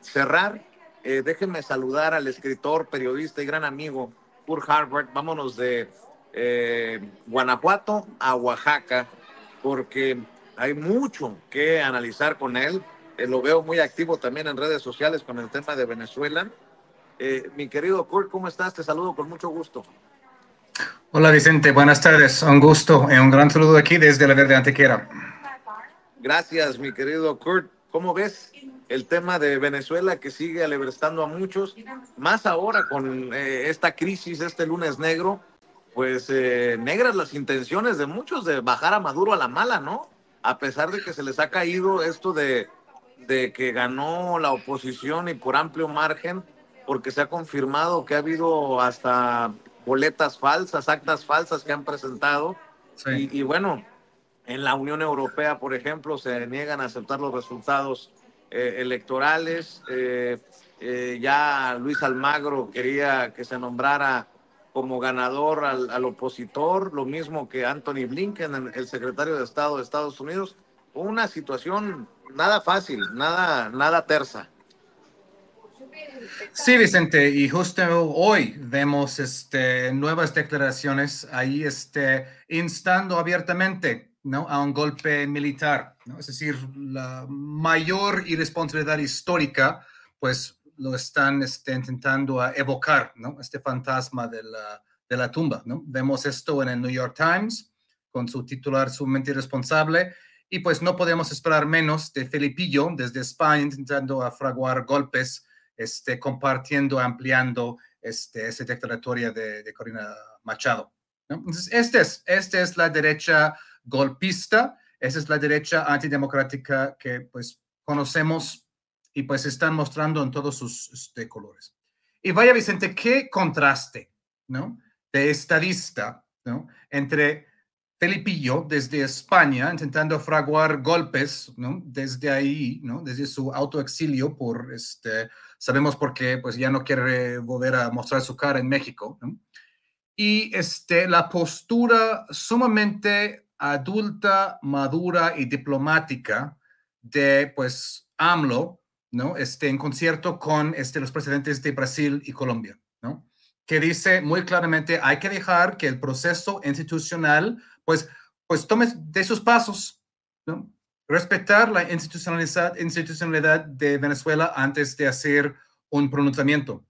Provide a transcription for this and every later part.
cerrar, eh, déjenme saludar al escritor, periodista y gran amigo Kurt Harvard. Vámonos de eh, Guanajuato a Oaxaca, porque hay mucho que analizar con él. Eh, lo veo muy activo también en redes sociales con el tema de Venezuela. mi querido Kurt, ¿cómo estás? Te saludo con mucho gusto. Hola Vicente, buenas tardes. Un gusto y un gran saludo aquí desde la Verde Antequera. Gracias, mi querido Kurt. ¿Cómo ves el tema de Venezuela que sigue alebrestando a muchos? Más ahora con eh, esta crisis, este lunes negro, pues eh, negras las intenciones de muchos de bajar a Maduro a la mala, ¿no? A pesar de que se les ha caído esto de, de que ganó la oposición y por amplio margen, porque se ha confirmado que ha habido hasta boletas falsas, actas falsas que han presentado. Y, y bueno, en la Unión Europea, por ejemplo, se niegan a aceptar los resultados eh, electorales. Eh, eh, ya Luis Almagro quería que se nombrara como ganador al, opositor, lo mismo que Anthony Blinken, el secretario de Estado de Estados Unidos. Una situación nada fácil, nada, nada tersa. Sí, Vicente, y justo hoy vemos este, nuevas declaraciones ahí este, instando abiertamente ¿no? a un golpe militar. ¿no? Es decir, la mayor irresponsabilidad histórica, pues lo están este, intentando evocar, ¿no? este fantasma de la, de la tumba. ¿no? Vemos esto en el New York Times, con su titular sumamente irresponsable, y pues no podemos esperar menos de Felipillo desde España intentando fraguar golpes, este, compartiendo, ampliando este, esta dictatoria de, de Corina Machado. Entonces, esta es, este es la derecha golpista, esa es la derecha antidemocrática que pues conocemos y pues están mostrando en todos sus este, colores. Y vaya Vicente, qué contraste, ¿no? De estadista, ¿no? Entre Felipillo desde España intentando fraguar golpes, Desde ahí, ¿no? Desde su autoexilio por, este, sabemos por qué, pues ya no quiere volver a mostrar su cara en México, Y este, la postura sumamente adulta, madura y diplomática de, pues, AMLO, ¿no? Este, en concierto con este, los presidentes de Brasil y Colombia, ¿no? Que dice muy claramente, hay que dejar que el proceso institucional, pues, pues tome de sus pasos, Respetar la institucionalidad, institucionalidad de Venezuela antes de hacer un pronunciamiento.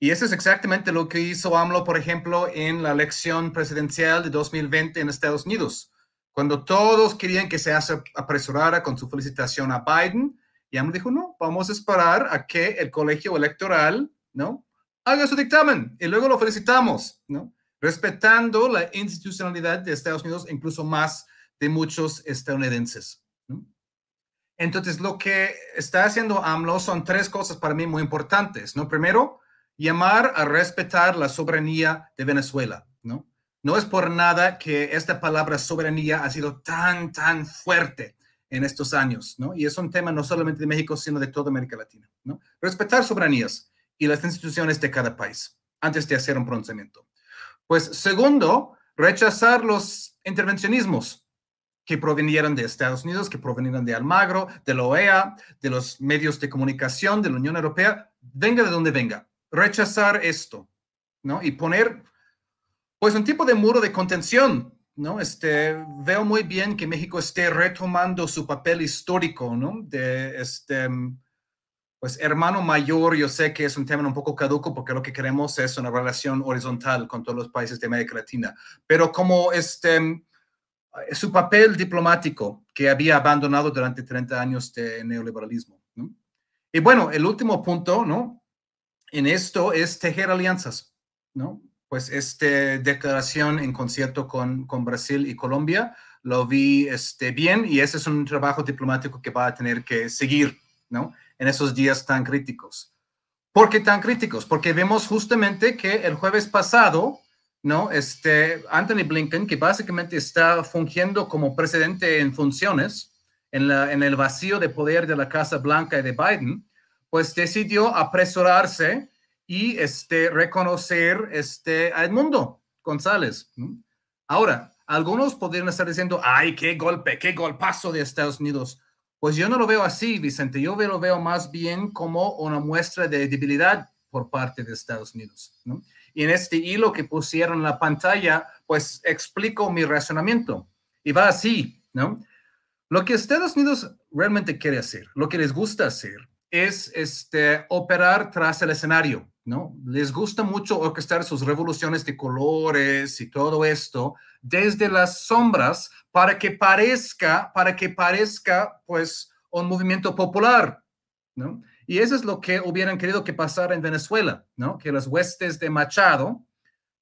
Y eso es exactamente lo que hizo AMLO, por ejemplo, en la elección presidencial de 2020 en Estados Unidos. Cuando todos querían que se apresurara con su felicitación a Biden, Yam dijo, no, vamos a esperar a que el colegio electoral, ¿no? Haga su dictamen y luego lo felicitamos, ¿no? Respetando la institucionalidad de Estados Unidos, incluso más de muchos estadounidenses. Entonces, lo que está haciendo AMLO son tres cosas para mí muy importantes, ¿no? Primero, llamar a respetar la soberanía de Venezuela, ¿no? No es por nada que esta palabra soberanía ha sido tan, tan fuerte en estos años, ¿no? Y es un tema no solamente de México, sino de toda América Latina, ¿no? Respetar soberanías y las instituciones de cada país antes de hacer un pronunciamiento. Pues segundo, rechazar los intervencionismos que provenieran de Estados Unidos, que provenieran de Almagro, de la OEA, de los medios de comunicación, de la Unión Europea, venga de donde venga. Rechazar esto, ¿no? Y poner pues un tipo de muro de contención, ¿no? Este, veo muy bien que México esté retomando su papel histórico, ¿no? De este, pues hermano mayor, yo sé que es un tema un poco caduco porque lo que queremos es una relación horizontal con todos los países de América Latina, pero como este, su papel diplomático que había abandonado durante 30 años de neoliberalismo. ¿no? Y bueno, el último punto, ¿no? En esto es tejer alianzas, ¿no? pues esta declaración en concierto con, Brasil y Colombia. Lo vi este, bien y ese es un trabajo diplomático que va a tener que seguir, ¿no? En esos días tan críticos. ¿Por qué tan críticos? Porque vemos justamente que el jueves pasado, ¿no? Este, Anthony Blinken, que básicamente está fungiendo como presidente en funciones, en, en el vacío de poder de la Casa Blanca y de Biden, pues decidió apresurarse y este, reconocer este, a Edmundo González. Ahora, algunos podrían estar diciendo, ay, qué golpe, qué golpazo de Estados Unidos. Pues yo no lo veo así, Vicente. Yo lo veo más bien como una muestra de debilidad por parte de Estados Unidos. Y en este hilo que pusieron en la pantalla, pues explico mi razonamiento. Y va así, ¿no? Lo que Estados Unidos realmente quiere hacer, lo que les gusta hacer, es este, operar tras el escenario. ¿no? Les gusta mucho orquestar sus revoluciones de colores y todo esto desde las sombras para que parezca, para que parezca, pues, un movimiento popular, ¿no? Y eso es lo que hubieran querido que pasara en Venezuela, ¿no? Que las huestes de Machado,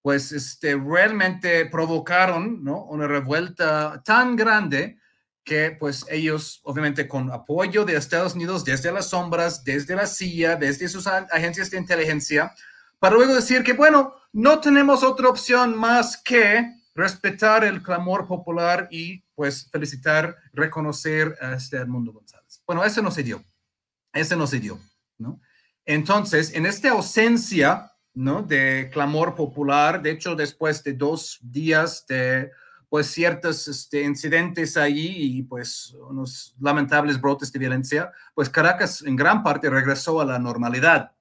pues, este, realmente provocaron, Una revuelta tan grande que pues ellos, obviamente con apoyo de Estados Unidos desde las sombras, desde la CIA, desde sus agencias de inteligencia, para luego decir que, bueno, no tenemos otra opción más que respetar el clamor popular y pues felicitar, reconocer a este mundo González. Bueno, eso no se dio, ese no se dio, ¿no? Entonces, en esta ausencia, ¿no? De clamor popular, de hecho, después de dos días de pues ciertos este, incidentes ahí y pues unos lamentables brotes de violencia, pues Caracas en gran parte regresó a la normalidad.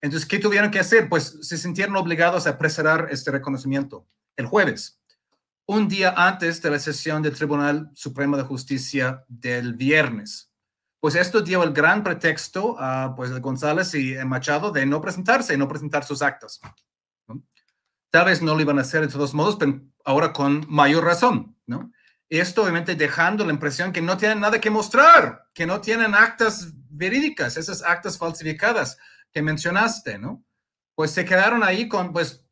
Entonces, ¿qué tuvieron que hacer? Pues se sintieron obligados a preservar este reconocimiento el jueves, un día antes de la sesión del Tribunal Supremo de Justicia del viernes. Pues esto dio el gran pretexto a pues, González y Machado de no presentarse, no presentar sus actas. Tal vez no lo iban a hacer de todos modos, pero ahora con mayor razón, ¿no? Esto obviamente dejando la impresión que no tienen nada que mostrar, que no tienen actas verídicas, esas actas falsificadas que mencionaste, ¿no? Pues se quedaron ahí con, pues,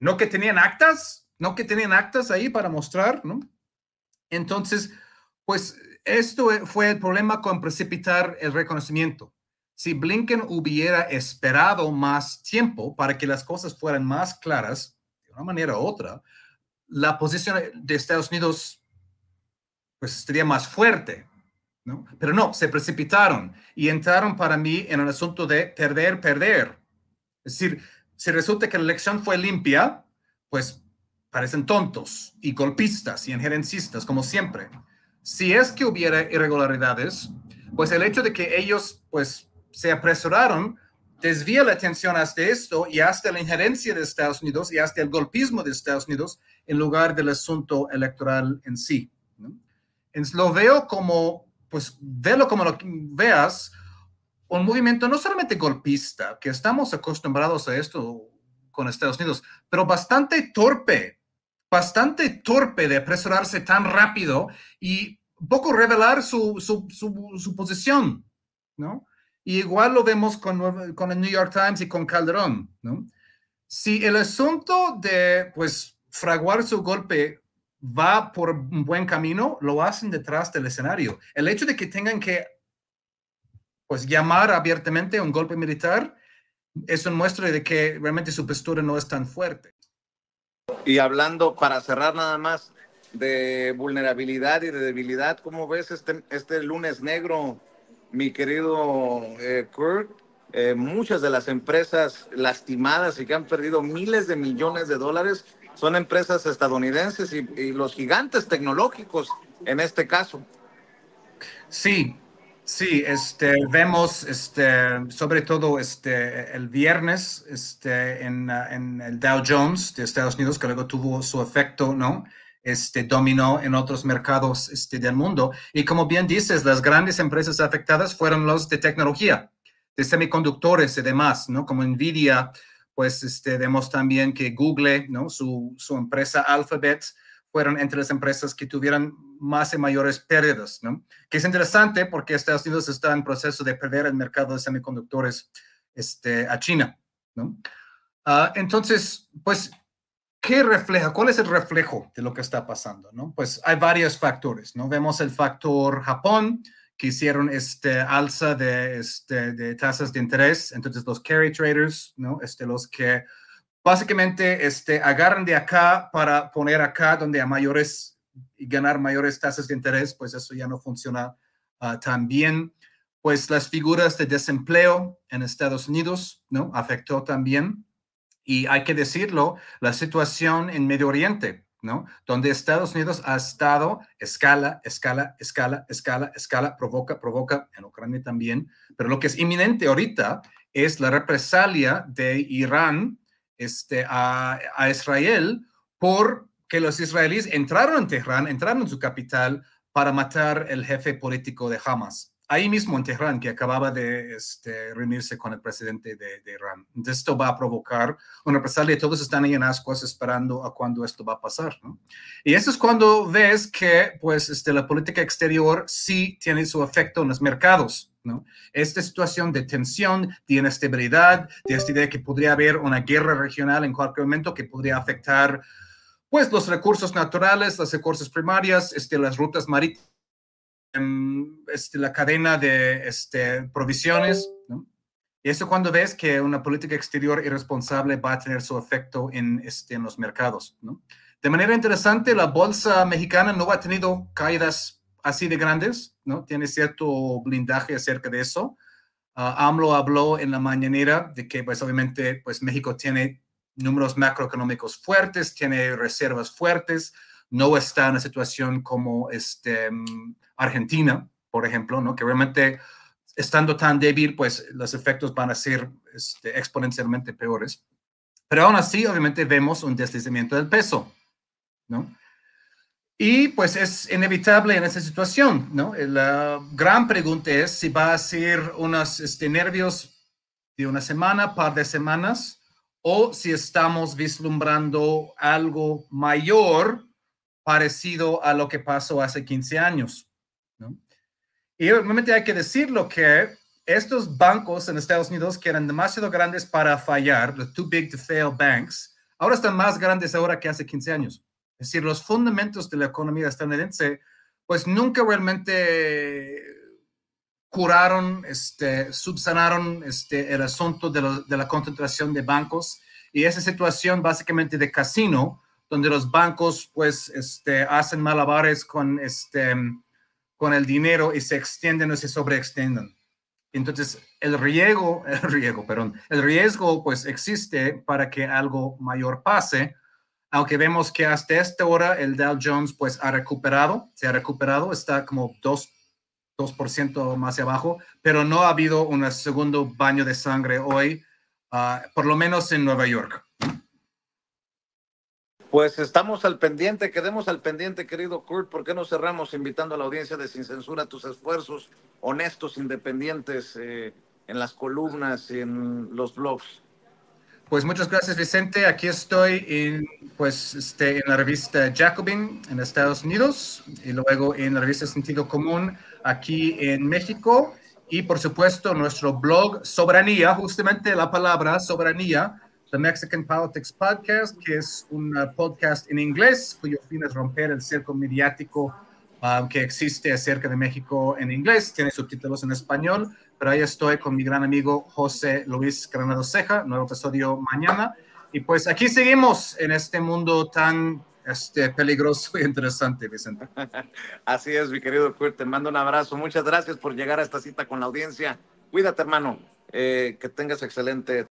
no que tenían actas, no que tenían actas ahí para mostrar, ¿no? Entonces, pues esto fue el problema con precipitar el reconocimiento. Si Blinken hubiera esperado más tiempo para que las cosas fueran más claras, de una manera u otra, la posición de Estados Unidos pues sería más fuerte, ¿no? Pero no, se precipitaron y entraron para mí en el asunto de perder, perder. Es decir, si resulta que la elección fue limpia, pues parecen tontos y golpistas y injerencistas, como siempre. Si es que hubiera irregularidades, pues el hecho de que ellos pues se apresuraron desvía la atención hasta esto y hasta la injerencia de Estados Unidos y hasta el golpismo de Estados Unidos en lugar del asunto electoral en sí. ¿no? lo veo como, pues, velo como lo veas, un movimiento no solamente golpista, que estamos acostumbrados a esto con Estados Unidos, pero bastante torpe, bastante torpe de apresurarse tan rápido y poco revelar su, su posición, ¿no? igual lo vemos con, con el New York Times y con Calderón, ¿no? Si el asunto de, pues, fraguar su golpe va por un buen camino, lo hacen detrás del escenario. El hecho de que tengan que, pues, llamar abiertamente a un golpe militar es un muestro de que realmente su postura no es tan fuerte. Y hablando, para cerrar nada más, de vulnerabilidad y de debilidad, ¿cómo ves este, este lunes negro mi querido eh, Kurt, eh, muchas de las empresas lastimadas y que han perdido miles de millones de dólares son empresas estadounidenses y, los gigantes tecnológicos en este caso. Sí, sí, este, vemos este, sobre todo este, el viernes este, en el Dow Jones de Estados Unidos, que luego tuvo su efecto, ¿no? este, dominó en otros mercados este, del mundo. Y como bien dices, las grandes empresas afectadas fueron los de tecnología, de semiconductores y demás, ¿no? Como Nvidia, pues este, vemos también que Google, ¿no? Su, su empresa Alphabet, fueron entre las empresas que tuvieron más y mayores pérdidas, ¿no? Que es interesante porque Estados Unidos está en proceso de perder el mercado de semiconductores este, a China, ¿no? Ah, entonces, pues ¿Qué refleja? ¿Cuál es el reflejo de lo que está pasando? ¿no? Pues hay varios factores, ¿no? Vemos el factor Japón, que hicieron este alza de, este, de tasas de interés, entonces los carry traders, ¿no? Este, los que básicamente este, agarran de acá para poner acá donde a mayores y ganar mayores tasas de interés, pues eso ya no funciona También, ah, tan bien. Pues las figuras de desempleo en Estados Unidos, ¿no? Afectó también. Y hay que decirlo, la situación en Medio Oriente, ¿no? Donde Estados Unidos ha estado escala, escala, escala, escala, escala, provoca, provoca, en Ucrania también, pero lo que es inminente ahorita es la represalia de Irán este, a, Israel por que los israelíes entraron en Teherán, entraron en su capital para matar el jefe político de Hamas ahí mismo en Teherán, que acababa de este, reunirse con el presidente de, de, Irán. esto va a provocar una represalia. Todos están ahí en ascuas esperando a cuándo esto va a pasar. Y eso es cuando ves que pues, este, la política exterior sí tiene su efecto en los mercados. Esta situación de tensión, de inestabilidad, de esta idea que podría haber una guerra regional en cualquier momento que podría afectar pues los recursos naturales, las recursos primarias, este, las rutas marítimas Em, este, la cadena de este, provisiones. Y eso cuando ves que una política exterior irresponsable va a tener su efecto en, este, los mercados. De manera interesante, la bolsa mexicana no ha tenido caídas así de grandes, ¿no? tiene cierto blindaje acerca de eso. Ah, AMLO habló en la mañanera de que, pues obviamente, pues México tiene números macroeconómicos fuertes, tiene reservas fuertes, no está en una situación como este, Argentina, por ejemplo, ¿no? que realmente estando tan débil, pues los efectos van a ser este, exponencialmente peores. Pero aún así, obviamente, vemos un deslizamiento del peso, ¿no? Y pues es inevitable en esa situación, ¿no? La gran pregunta es si va a ser unos este, nervios de una semana, par de semanas, o si estamos vislumbrando algo mayor parecido a lo que pasó hace 15 años. Y obviamente hay que decirlo que estos bancos en Estados Unidos que eran demasiado grandes para fallar, los too big to fail banks, ahora están más grandes ahora que hace 15 años. Es decir, los fundamentos de la economía estadounidense pues nunca realmente curaron, este, subsanaron este, el asunto de, de la concentración de bancos y esa situación básicamente de casino donde los bancos pues este, hacen malabares con, este, con el dinero y se extienden o se sobreextienden. Entonces, el riesgo, el riesgo, perdón, el riesgo pues existe para que algo mayor pase, aunque vemos que hasta esta hora el Dow Jones pues ha recuperado, se ha recuperado, está como 2%, 2 más abajo, pero no ha habido un segundo baño de sangre hoy, ah, por lo menos en Nueva York. Pues estamos al pendiente, quedemos al pendiente, querido Kurt. ¿Por qué no cerramos invitando a la audiencia de Sin Censura a tus esfuerzos honestos, independientes, eh, en las columnas y en los blogs? Pues muchas gracias, Vicente. Aquí estoy en, pues, este, en la revista Jacobin en Estados Unidos y luego en la revista Sentido Común aquí en México. Y por supuesto, nuestro blog Soberanía, justamente la palabra soberanía The Mexican Politics Podcast, que es un uh, podcast en inglés cuyo fin es romper el circo mediático um, que existe acerca de México en inglés. Tiene subtítulos en español, pero ahí estoy con mi gran amigo José Luis Granado Ceja, nuevo episodio mañana. Y pues aquí seguimos en este mundo tan este, peligroso y interesante, Vicente. Así es, mi querido Kurt. te mando un abrazo. Muchas gracias por llegar a esta cita con la audiencia. Cuídate, hermano. Eh, que tengas excelente